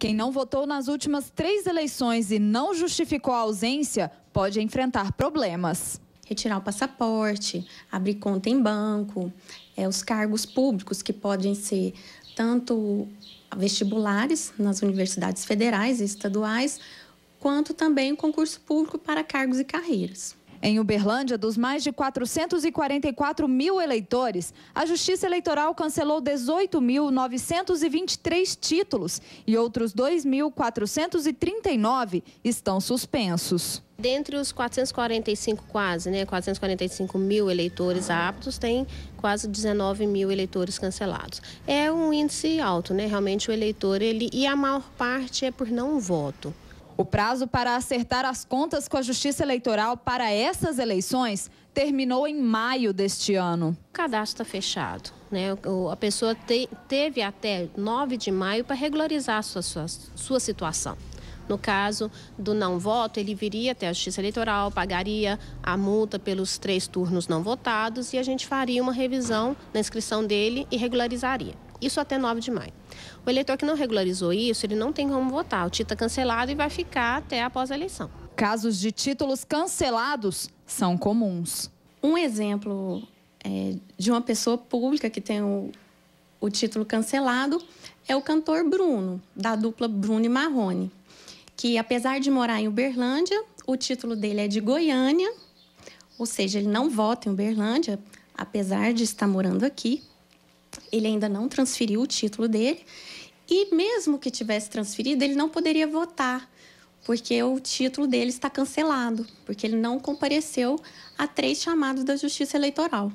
Quem não votou nas últimas três eleições e não justificou a ausência pode enfrentar problemas. Retirar o passaporte, abrir conta em banco, é, os cargos públicos que podem ser tanto vestibulares nas universidades federais e estaduais, quanto também o concurso público para cargos e carreiras. Em Uberlândia, dos mais de 444 mil eleitores, a Justiça Eleitoral cancelou 18.923 títulos e outros 2.439 estão suspensos. Dentre os 445 quase, né, 445 mil eleitores aptos, tem quase 19 mil eleitores cancelados. É um índice alto, né? Realmente o eleitor ele e a maior parte é por não voto. O prazo para acertar as contas com a Justiça Eleitoral para essas eleições terminou em maio deste ano. O cadastro está fechado. Né? A pessoa te, teve até 9 de maio para regularizar a sua, sua, sua situação. No caso do não voto, ele viria até a Justiça Eleitoral, pagaria a multa pelos três turnos não votados e a gente faria uma revisão na inscrição dele e regularizaria isso até 9 de maio. O eleitor que não regularizou isso, ele não tem como votar. O título é tá cancelado e vai ficar até após a eleição. Casos de títulos cancelados são comuns. Um exemplo é, de uma pessoa pública que tem o, o título cancelado é o cantor Bruno, da dupla Bruno e Marrone, que apesar de morar em Uberlândia, o título dele é de Goiânia, ou seja, ele não vota em Uberlândia, apesar de estar morando aqui. Ele ainda não transferiu o título dele e mesmo que tivesse transferido, ele não poderia votar, porque o título dele está cancelado, porque ele não compareceu a três chamados da Justiça Eleitoral.